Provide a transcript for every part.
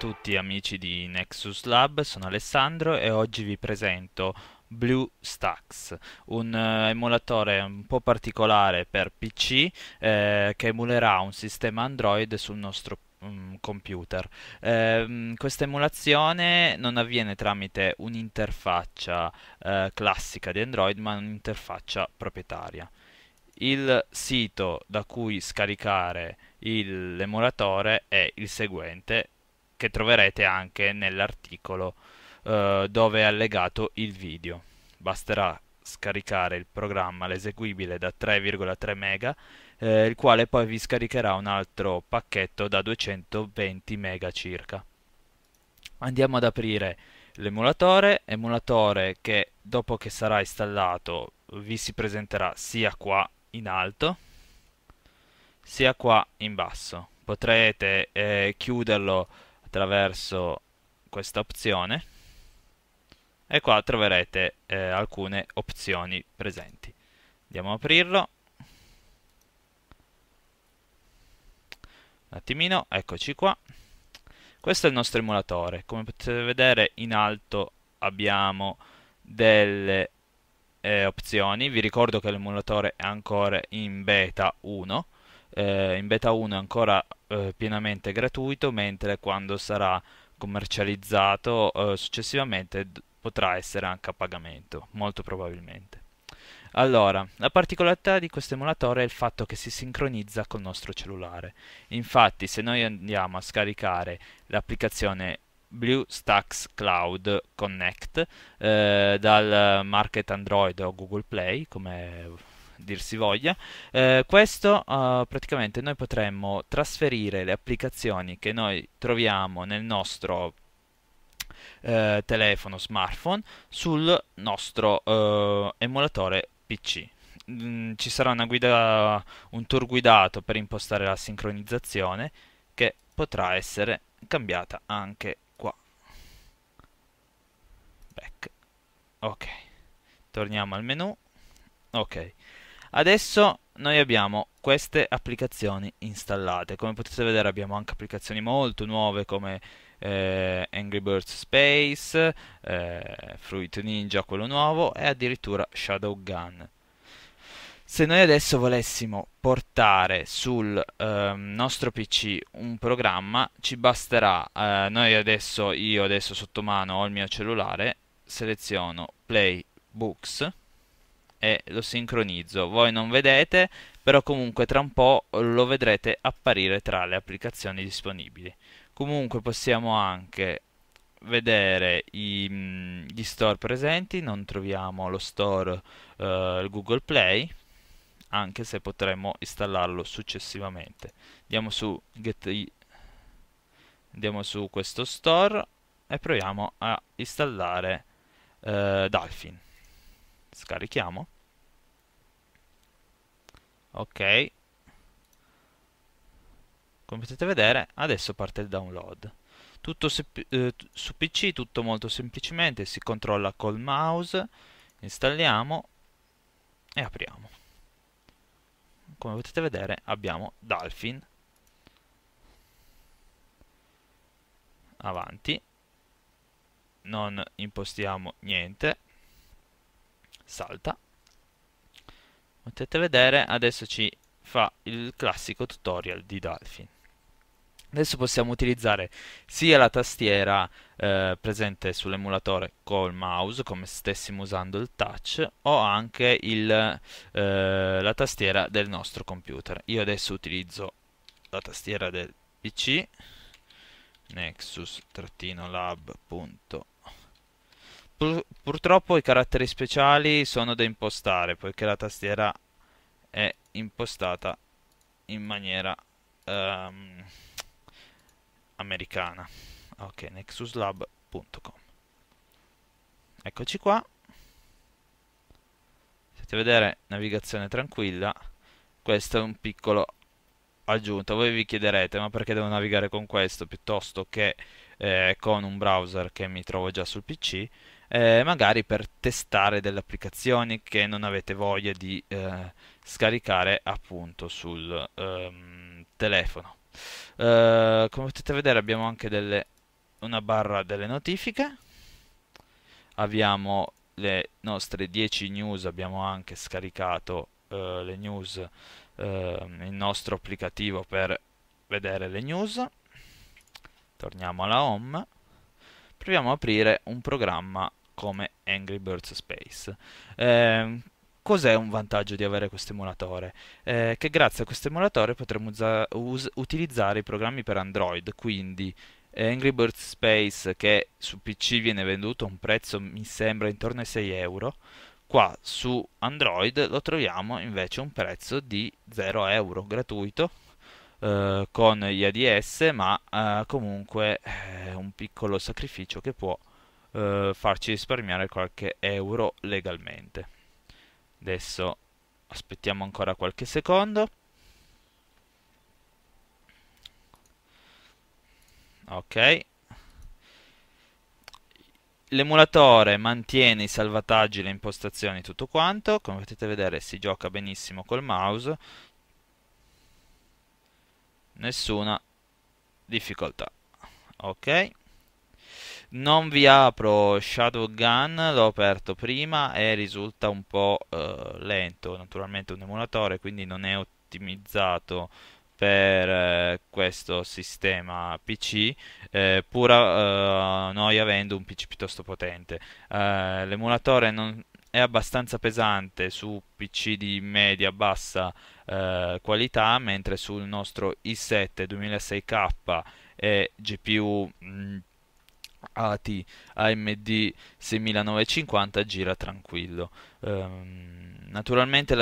tutti amici di Nexus Lab, sono Alessandro e oggi vi presento BlueStacks, un eh, emulatore un po' particolare per PC eh, che emulerà un sistema Android sul nostro um, computer. Eh, questa emulazione non avviene tramite un'interfaccia eh, classica di Android, ma un'interfaccia proprietaria. Il sito da cui scaricare l'emulatore è il seguente che troverete anche nell'articolo eh, dove è allegato il video. Basterà scaricare il programma l'eseguibile da 3,3 MB, eh, il quale poi vi scaricherà un altro pacchetto da 220 MB circa. Andiamo ad aprire l'emulatore, emulatore che dopo che sarà installato vi si presenterà sia qua in alto sia qua in basso. Potrete eh, chiuderlo attraverso questa opzione e qua troverete eh, alcune opzioni presenti. Andiamo a aprirlo. Un attimino, eccoci qua. Questo è il nostro emulatore. Come potete vedere in alto abbiamo delle eh, opzioni. Vi ricordo che l'emulatore è ancora in beta 1 eh, in beta 1 è ancora eh, pienamente gratuito, mentre quando sarà commercializzato eh, successivamente potrà essere anche a pagamento, molto probabilmente. Allora, la particolarità di questo emulatore è il fatto che si sincronizza col nostro cellulare. Infatti, se noi andiamo a scaricare l'applicazione BlueStacks Cloud Connect eh, dal market Android o Google Play, come dirsi voglia, eh, questo eh, praticamente noi potremmo trasferire le applicazioni che noi troviamo nel nostro eh, telefono smartphone sul nostro eh, emulatore PC. Mm, ci sarà una guida, un tour guidato per impostare la sincronizzazione che potrà essere cambiata anche qua. Back. Ok, torniamo al menu. Ok. Adesso noi abbiamo queste applicazioni installate. Come potete vedere abbiamo anche applicazioni molto nuove come eh, Angry Birds Space, eh, Fruit Ninja quello nuovo e addirittura Shadow Gun. Se noi adesso volessimo portare sul eh, nostro PC un programma, ci basterà, eh, noi adesso, io adesso sotto mano ho il mio cellulare, seleziono Play Books, e lo sincronizzo. Voi non vedete, però comunque tra un po' lo vedrete apparire tra le applicazioni disponibili. Comunque possiamo anche vedere i, mm, gli store presenti, non troviamo lo store eh, Google Play, anche se potremmo installarlo successivamente. Andiamo su, get, andiamo su questo store e proviamo a installare eh, Dolphin scarichiamo ok come potete vedere adesso parte il download tutto eh, su pc tutto molto semplicemente si controlla col mouse installiamo e apriamo come potete vedere abbiamo Dolphin avanti non impostiamo niente salta potete vedere adesso ci fa il classico tutorial di Dolphin adesso possiamo utilizzare sia la tastiera eh, presente sull'emulatore col mouse come stessimo usando il touch o anche il, eh, la tastiera del nostro computer io adesso utilizzo la tastiera del pc nexus-lab.com purtroppo i caratteri speciali sono da impostare, poiché la tastiera è impostata in maniera um, americana. Ok, nexuslab.com Eccoci qua. Potete vedere navigazione tranquilla. Questo è un piccolo aggiunto. Voi vi chiederete, ma perché devo navigare con questo piuttosto che eh, con un browser che mi trovo già sul PC? eh, magari per testare delle applicazioni che non avete voglia di eh, scaricare appunto sul ehm, telefono. Eh, come potete vedere abbiamo anche delle, una barra delle notifiche, abbiamo le nostre 10 news, abbiamo anche scaricato eh, le news, ehm, il nostro applicativo per vedere le news torniamo alla home proviamo a aprire un programma come Angry Birds Space. Eh, cos'è un vantaggio di avere questo emulatore? Eh, che grazie a questo emulatore potremo utilizzare i programmi per Android, quindi Angry Birds Space che su PC viene venduto a un prezzo mi sembra intorno ai 6 euro, qua su Android lo troviamo invece a un prezzo di 0 euro gratuito eh, con gli ADS ma eh, comunque è eh, un piccolo sacrificio che può eh, farci risparmiare qualche euro legalmente. Adesso aspettiamo ancora qualche secondo. Ok. L'emulatore mantiene i salvataggi, le impostazioni, tutto quanto. Come potete vedere si gioca benissimo col mouse. Nessuna difficoltà. Ok. Non vi apro Shadow Gun, l'ho aperto prima e risulta un po' eh, lento, naturalmente è un emulatore, quindi non è ottimizzato per eh, questo sistema PC, eh, pur eh, noi avendo un PC piuttosto potente. Eh, l'emulatore non è abbastanza pesante su PC di media-bassa eh, qualità, mentre sul nostro i7 2006K e GPU mh, mm, AT AMD 6950 gira tranquillo. Um, naturalmente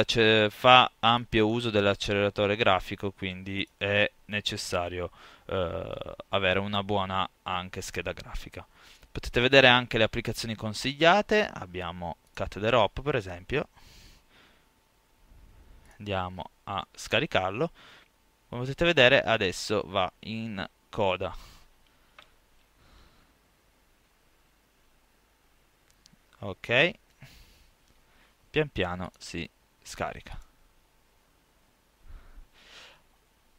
fa ampio uso dell'acceleratore grafico, quindi è necessario uh, avere una buona anche scheda grafica. Potete vedere anche le applicazioni consigliate, abbiamo Catheter per esempio. Andiamo a scaricarlo. Come potete vedere adesso va in coda ok pian piano si scarica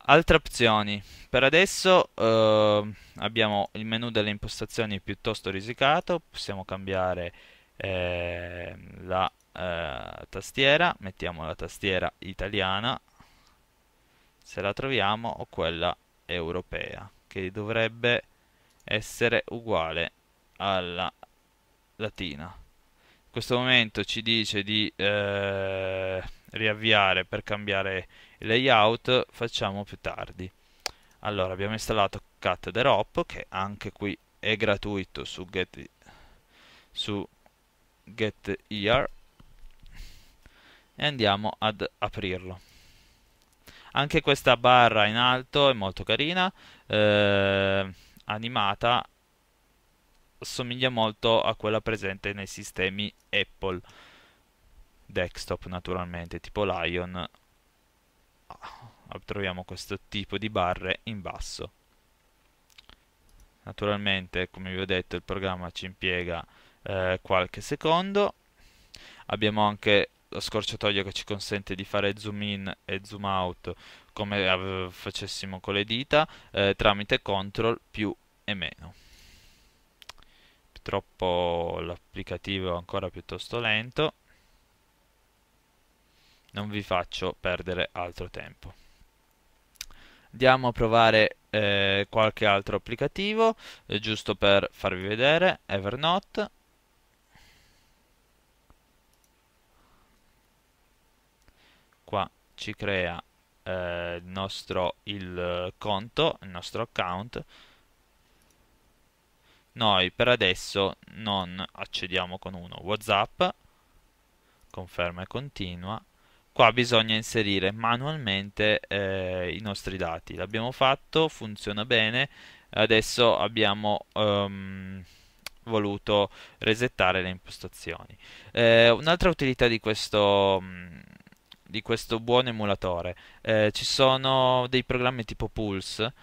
altre opzioni per adesso eh, abbiamo il menu delle impostazioni piuttosto risicato possiamo cambiare eh, la eh, tastiera mettiamo la tastiera italiana se la troviamo o quella europea che dovrebbe essere uguale alla latina questo momento ci dice di eh, riavviare per cambiare il layout, facciamo più tardi. Allora, abbiamo installato Cut the Rope, che anche qui è gratuito su Get, su Get Year, e andiamo ad aprirlo. Anche questa barra in alto è molto carina, eh, animata somiglia molto a quella presente nei sistemi Apple desktop naturalmente tipo Lion ah, troviamo questo tipo di barre in basso naturalmente come vi ho detto il programma ci impiega eh, qualche secondo abbiamo anche lo scorciatoio che ci consente di fare zoom in e zoom out come facessimo con le dita eh, tramite CTRL più e meno purtroppo l'applicativo è ancora piuttosto lento non vi faccio perdere altro tempo andiamo a provare eh, qualche altro applicativo eh, giusto per farvi vedere Evernote qua ci crea eh, il nostro il eh, conto il nostro account noi per adesso non accediamo con uno whatsapp conferma e continua qua bisogna inserire manualmente eh, i nostri dati l'abbiamo fatto funziona bene adesso abbiamo um, voluto resettare le impostazioni eh, un'altra utilità di questo mm, di questo buon emulatore eh, ci sono dei programmi tipo Pulse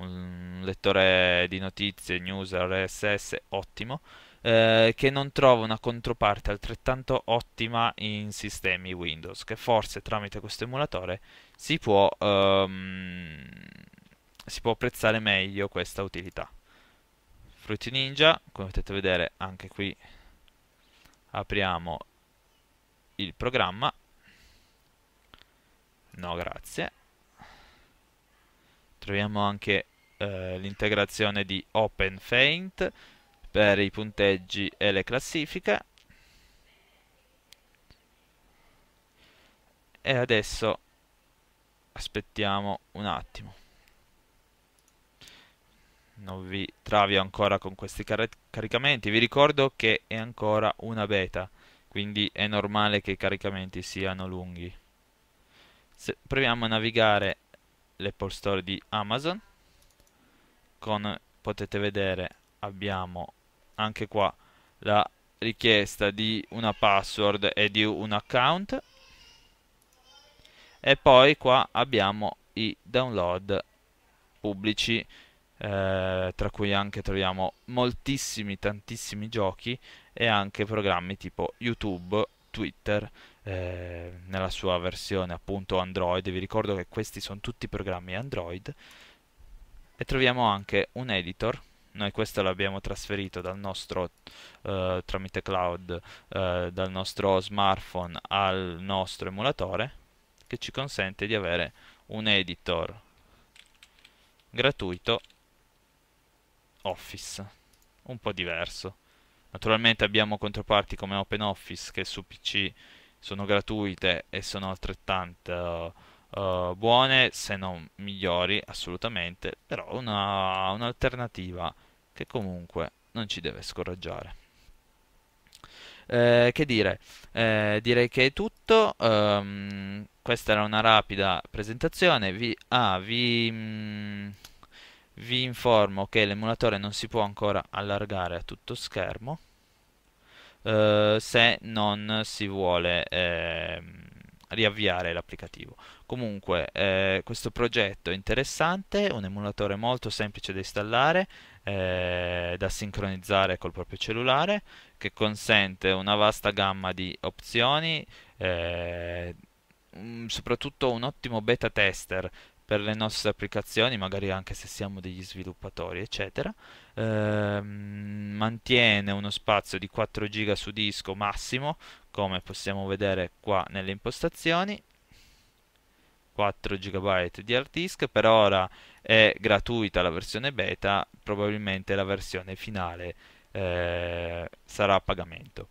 un lettore di notizie, news, RSS ottimo, eh, che non trova una controparte altrettanto ottima in sistemi Windows, che forse tramite questo emulatore si può, um, si può apprezzare meglio questa utilità. Fruity Ninja, come potete vedere anche qui apriamo il programma, no grazie, troviamo anche eh, l'integrazione di OpenFaint per i punteggi e le classifiche e adesso aspettiamo un attimo non vi travio ancora con questi car caricamenti vi ricordo che è ancora una beta quindi è normale che i caricamenti siano lunghi Se proviamo a navigare l'Apple Store di Amazon con potete vedere abbiamo anche qua la richiesta di una password e di un account e poi qua abbiamo i download pubblici eh, tra cui anche troviamo moltissimi tantissimi giochi e anche programmi tipo youtube Twitter eh, nella sua versione appunto Android, vi ricordo che questi sono tutti programmi Android e troviamo anche un editor noi questo l'abbiamo trasferito dal nostro eh, tramite cloud eh, dal nostro smartphone al nostro emulatore che ci consente di avere un editor gratuito Office un po' diverso Naturalmente abbiamo controparti come OpenOffice che su PC sono gratuite e sono altrettanto uh, eh, eh, buone, se non migliori assolutamente, però una, un'alternativa che comunque non ci deve scoraggiare. Eh, che dire, eh, direi che è tutto. Um, questa era una rapida presentazione. Vi, ah, vi, mh, mm, vi informo che l'emulatore non si può ancora allargare a tutto schermo eh, se non si vuole eh, riavviare l'applicativo comunque eh, questo progetto è interessante un emulatore molto semplice da installare eh, da sincronizzare col proprio cellulare che consente una vasta gamma di opzioni eh, mm, soprattutto un ottimo beta tester per le nostre applicazioni, magari anche se siamo degli sviluppatori, eccetera. Eh, mantiene uno spazio di 4 GB su disco massimo, come possiamo vedere qua nelle impostazioni. 4 GB di hard disk, per ora è gratuita la versione beta, probabilmente la versione finale eh, sarà a pagamento.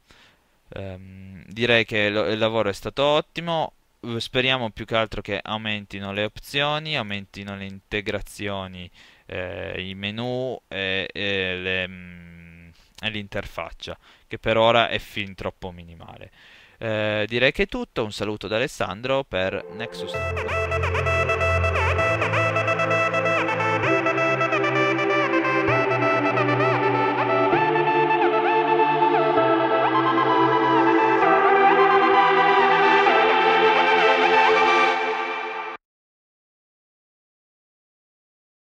Um, direi che lo, il lavoro è stato ottimo, speriamo più che altro che aumentino le opzioni, aumentino le integrazioni, eh, i menu e, mm, e, l'interfaccia, che per ora è fin troppo minimale. Eh, direi che è tutto, un saluto da Alessandro per Nexus.